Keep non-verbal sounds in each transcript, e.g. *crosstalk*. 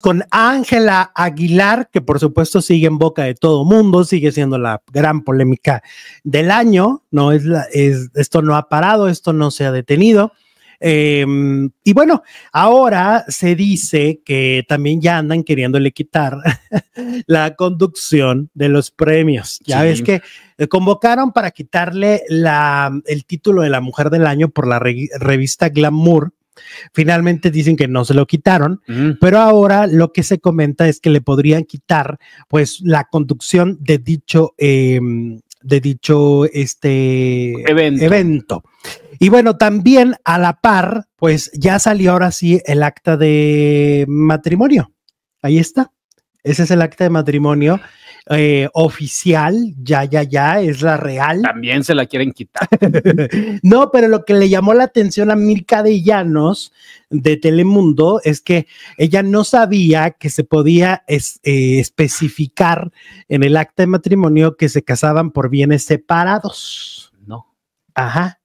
con Ángela Aguilar, que por supuesto sigue en boca de todo mundo, sigue siendo la gran polémica del año, no es, es esto no ha parado, esto no se ha detenido. Em, y bueno, ahora se dice que también ya andan queriéndole quitar *laughs* la conducción de los premios. Ya ves que eh, convocaron para quitarle el título de la mujer del año por la revista Glamour Finalmente dicen que no se lo quitaron, mm. pero ahora lo que se comenta es que le podrían quitar pues la conducción de dicho, em, de dicho este evento. evento. Y bueno, también a la par, pues ya salió ahora sí el acta de matrimonio. Ahí está. Ese es el acta de matrimonio eh, oficial, ya, ya, ya, es la real. También se la quieren quitar. *laughs* no, pero lo que le llamó la atención a Mirka de de Telemundo es que ella no sabía que se podía eh, especificar en el acta de matrimonio que se casaban por bienes separados. No. Ajá.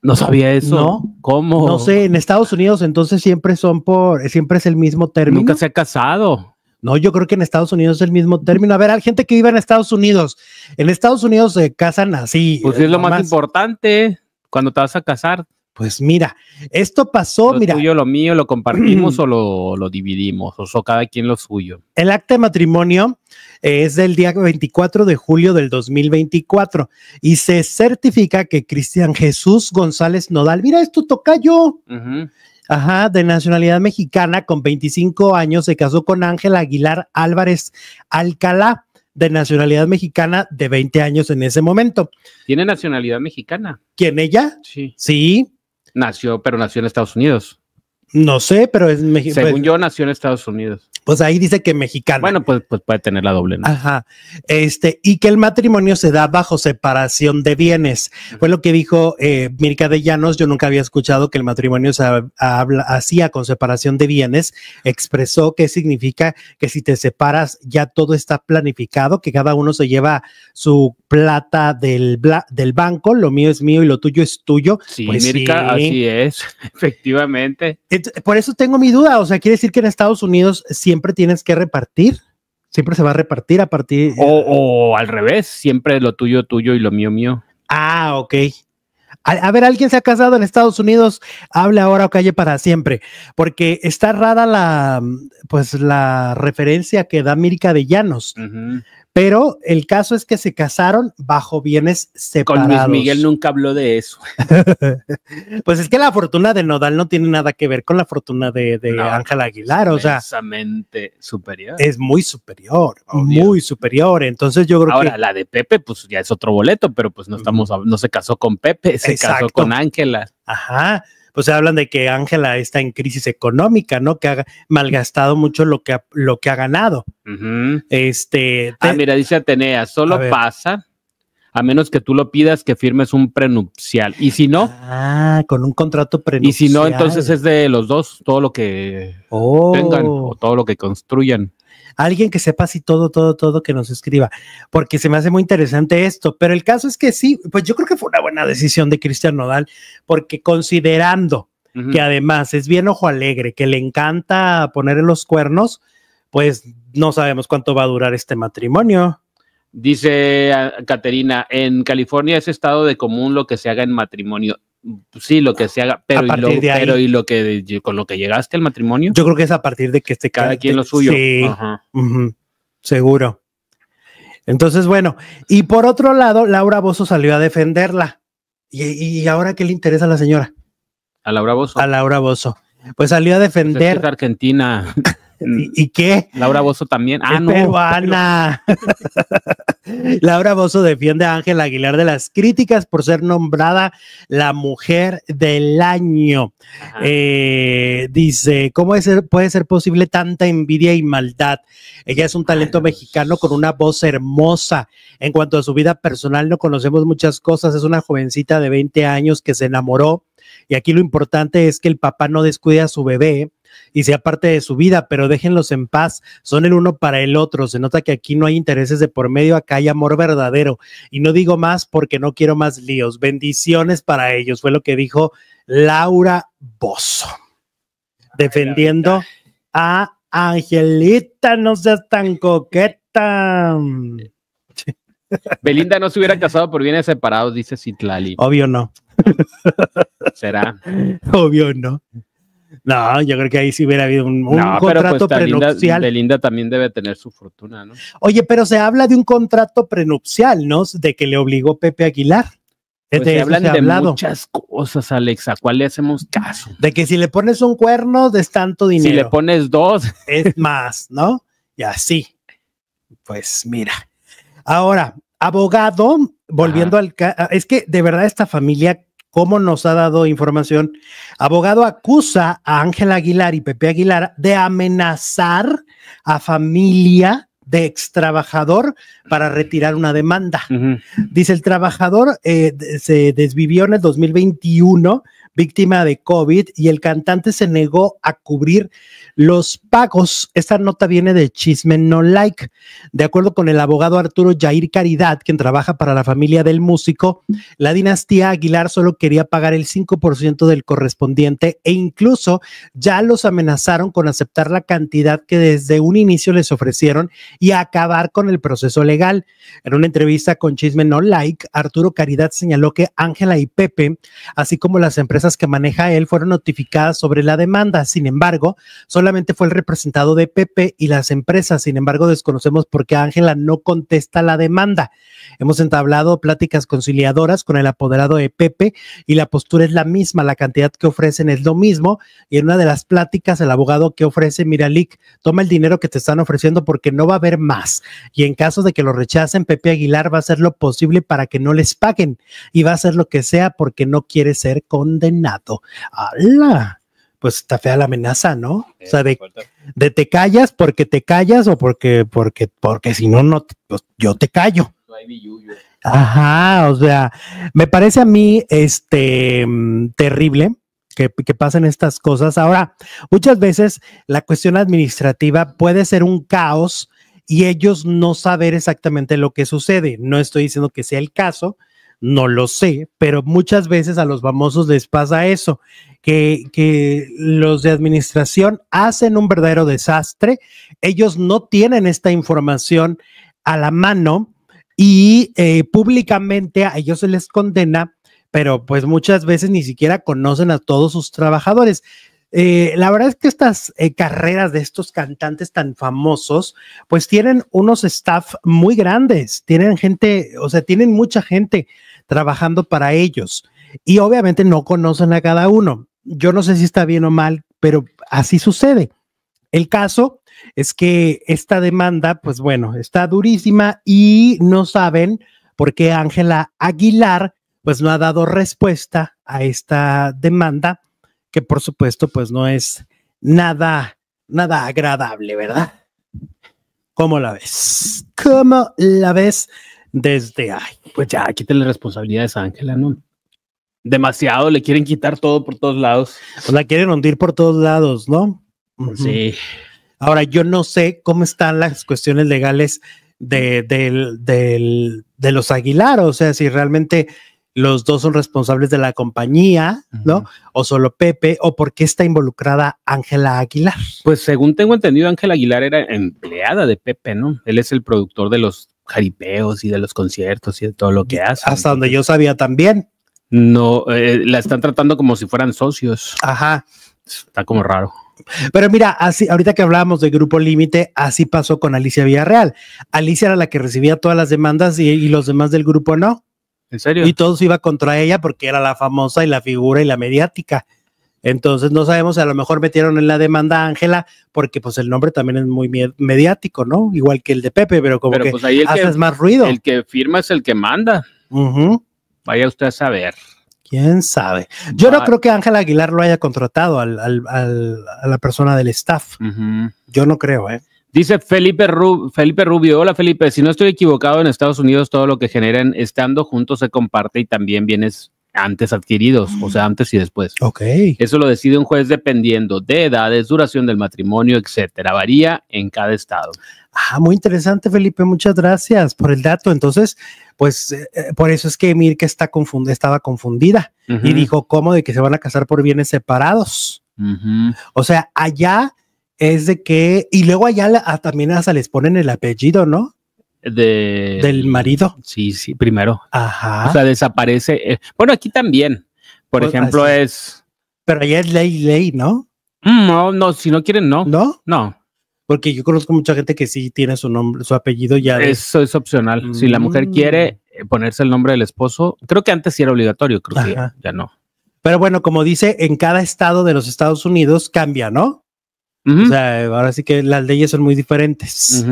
No sabía eso. No. ¿Cómo? No sé, en Estados Unidos entonces siempre son por, siempre es el mismo término. Nunca se ha casado. No, yo creo que en Estados Unidos es el mismo término. A ver, hay gente que vive en Estados Unidos. En Estados Unidos se casan así. Pues es lo más importante cuando te vas a casar. Pues mira, esto pasó, lo mira. Tuyo, lo mío, lo compartimos *clears throat* o lo, dividimos, o so, cada quien lo suyo. El acta de matrimonio eh, es del día 24 de julio del 2024 y se certifica que Cristian Jesús González Nodal, mira, esto toca yo. Ajá, de nacionalidad mexicana, con 25 años, se casó con Ángela Aguilar Álvarez Alcalá, de nacionalidad mexicana, de 20 años en ese momento. ¿Tiene nacionalidad mexicana? ¿Quién ella? Sí. Sí. Nació, pero nació en Estados Unidos. No sé, pero es mexicano. Según pues yo, nació en Estados Unidos. Pues ahí dice que mexicano. Bueno, pues, pues, puede tener la doble. ¿no? Ajá. Este, y que el matrimonio se da bajo separación de bienes. Fue lo que dijo eh, Mirka de Llanos. Yo nunca había escuchado que el matrimonio se hacía con separación de bienes. Expresó que significa que si te separas ya todo está planificado, que cada uno se lleva su plata del, del banco, lo mío es mío y lo tuyo es tuyo. Sí, pues Mirka, así es, *laughs* efectivamente. Por eso tengo mi duda, o sea, quiere decir que en Estados Unidos siempre siempre tienes que repartir, siempre se va a repartir a partir. O, al revés, siempre lo tuyo, tuyo y lo mío, mío. Ah, ok. A, ver, alguien se ha casado en Estados Unidos, hable ahora o calle para siempre, porque está rara la, pues, la referencia que da Mirka de Llanos. Pero el caso es que se casaron bajo bienes separados. Con Luis Miguel nunca habló de eso. *laughs* *laughs* pues es que la fortuna de Nodal no tiene nada que ver con la fortuna de, de Aguilar, o sea. superior. Es muy superior, muy superior. Entonces yo creo que. Ahora, la de Pepe, pues ya es otro boleto, pero pues no estamos, no se casó con Pepe, se casó con Ángela. Ajá o sea, hablan de que Ángela está en crisis económica, ¿no? Que ha malgastado mucho lo que ha, lo que ha ganado. Este. Ah, mira, dice Atenea, solo pasa a menos que tú lo pidas que firmes un prenupcial. Y si no. Ah, con un contrato prenupcial. Y si no, entonces es de los dos, todo lo que oh. tengan o todo lo que construyan alguien que sepa así todo, todo, todo que nos escriba, porque se me hace muy interesante esto. Pero el caso es que sí, pues yo creo que fue una buena decisión de Cristian Nodal, porque considerando que además es bien ojo alegre, que le encanta poner en los cuernos, pues no sabemos cuánto va a durar este matrimonio. Dice ah, Caterina, en California es estado de común lo que se haga en matrimonio. Pues, sí, lo que se haga, pero, y lo, y que con lo que llegaste al matrimonio. Yo creo que es a partir de que esté cada quien lo suyo. Sí, seguro. Entonces, bueno, y por otro lado, Laura Bozo salió a defenderla. ¿Y, ahora qué le interesa a la señora? A Laura Bozo. A Laura Bozo. Pues salió a pues defender. Argentina. *laughs* ¿Y, qué? Laura Bozo también. Ah, *laughs* Laura Bozo defiende a Ángela Aguilar de las críticas por ser nombrada la mujer del año. Eh, dice, ¿cómo puede ser posible tanta envidia y maldad? Ella es un ah, talento mexicano con una voz hermosa. En cuanto a su vida personal, no conocemos muchas cosas. Es una jovencita de 20 años que se enamoró. Y aquí lo importante es que el papá no descuide a su bebé y sea parte de su vida, pero déjenlos en paz, son el uno para el otro, se nota que aquí no hay intereses de por medio, acá hay amor verdadero y no digo más porque no quiero más líos, bendiciones para ellos, fue lo que dijo Laura Bozo, defendiendo a Angelita, no seas tan coqueta. *laughs* Belinda no se hubiera casado por bienes separados, dice Citlali. Obvio no. Será. *laughs* Obvio no. No, yo creo que ahí sí hubiera habido un, contrato pero pues, prenupcial. Belinda también debe tener su fortuna, ¿no? Oye, pero se habla de un contrato prenupcial, ¿no? De que le obligó Pepe Aguilar. Pues, se hablan de muchas cosas, Alexa. ¿Cuál le hacemos caso? De que si le pones un cuerno, des tanto dinero. Si le pones dos, es más, ¿no? Y así. Pues mira. Ahora, abogado, volviendo al al. Es que de verdad esta familia Cómo nos ha dado información, abogado acusa a Ángel Aguilar y Pepe Aguilar de amenazar a familia de ex trabajador para retirar una demanda. Dice el trabajador eh, se desvivió en el 2021 víctima de COVID y el cantante se negó a cubrir los pagos. Esta nota viene de Chisme No Like. De acuerdo con el abogado Arturo Jair Caridad, quien trabaja para la familia del músico, la dinastía Aguilar solo quería pagar el 5% del correspondiente e incluso ya los amenazaron con aceptar la cantidad que desde un inicio les ofrecieron y acabar con el proceso legal. En una entrevista con Chisme No Like, Arturo Caridad señaló que Ángela y Pepe, así como las empresas que maneja él fueron notificadas sobre la demanda. Sin embargo, solamente fue el representado de Pepe y las empresas. Sin embargo, desconocemos por qué Ángela no contesta la demanda. Hemos entablado pláticas conciliadoras con el apoderado de Pepe y la postura es la misma. La cantidad que ofrecen es lo mismo. Y en una de las pláticas, el abogado que ofrece, mira, Lick, toma el dinero que te están ofreciendo porque no va a haber más. Y en caso de que lo rechacen, Pepe Aguilar va a hacer lo posible para que no les paguen y va a hacer lo que sea porque no quiere ser condenado. ¡Hala! Pues está fea la amenaza, ¿no? o eh, sea, de, te callas porque te callas o porque, porque, porque si no, no, pues yo te callo. Ajá, o sea, me parece a mí, este, mm, terrible, que, que, pasen estas cosas. Ahora, muchas veces la cuestión administrativa puede ser un caos y ellos no saber exactamente lo que sucede. No estoy diciendo que sea el caso, no lo sé, pero muchas veces a los famosos les pasa eso, que, que los de administración hacen un verdadero desastre, ellos no tienen esta información a la mano y eh, públicamente a ellos se les condena, pero pues muchas veces ni siquiera conocen a todos sus trabajadores. Eh, la verdad es que estas eh, carreras de estos cantantes tan famosos, pues tienen unos staff muy grandes, tienen gente, o sea, tienen mucha gente trabajando para ellos y obviamente no conocen a cada uno. Yo no sé si está bien o mal, pero así sucede. El caso es que esta demanda, pues bueno, está durísima y no saben por qué Ángela Aguilar, pues no ha dado respuesta a esta demanda que por supuesto pues no es nada, nada agradable, ¿verdad? ¿Cómo la ves? ¿Cómo la ves desde, ahí? pues ya, quítale responsabilidades a Ángela, ¿no? Demasiado, le quieren quitar todo por todos lados. Pues la quieren hundir por todos lados, ¿no? Sí. Ahora, yo no sé cómo están las cuestiones legales de, de los Aguilar, o sea, si realmente los dos son responsables de la compañía, ¿no? O solo Pepe, o por qué está involucrada Ángela Aguilar. Pues según tengo entendido, Ángela Aguilar era empleada de Pepe, ¿no? Él es el productor de los jaripeos y de los conciertos y de todo lo que hace. Hasta donde yo sabía también. No, eh, la están tratando como si fueran socios. Ajá. Está como raro. Pero mira, así, ahorita que hablábamos de Grupo Límite, así pasó con Alicia Villarreal. Alicia era la que recibía todas las demandas y los demás del grupo no. ¿En serio? Y todos iba contra ella porque era la famosa y la figura y la mediática. Entonces no sabemos, a lo mejor metieron en la demanda a Ángela porque pues el nombre también es muy mediático, ¿no? Igual que el de Pepe, pero como pues, que haces más ruido. El que firma es el que manda. Vaya usted a saber. ¿Quién sabe? Yo no ah. creo que Ángela Aguilar lo haya contratado a la persona del staff. Yo no creo, ¿eh? Dice Felipe, Felipe Rubio, hola Felipe, si no estoy equivocado, en Estados Unidos todo lo que generan estando juntos se comparte y también bienes antes adquiridos, o sea, antes y después. Ok. Eso lo decide un juez dependiendo de edades, duración del matrimonio, etcétera. Varía en cada estado. Ah, muy interesante, Felipe. Muchas gracias por el dato. Entonces, pues eh, eh, por eso es que Mirka está confund estaba confundida y dijo, ¿cómo de que se van a casar por bienes separados? O sea, allá es de que, y luego allá ah, también hasta les ponen el apellido, ¿no? De, del marido. Sí, sí, primero. Ajá. O sea, desaparece. Eh, bueno, aquí también. Por pues, ejemplo, es. Pero allá es ley, ley, ¿no? Mm, no, no, si no quieren, no. ¿No? No. Porque yo conozco mucha gente que sí tiene su nombre, su apellido ya. Eso es opcional. Si la mujer mm. quiere eh, ponerse el nombre del esposo, creo que antes sí era obligatorio, creo que ya no. Pero bueno, como dice, en cada estado de los Estados Unidos cambia, ¿no? ahora sí que las leyes son muy diferentes.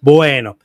Bueno,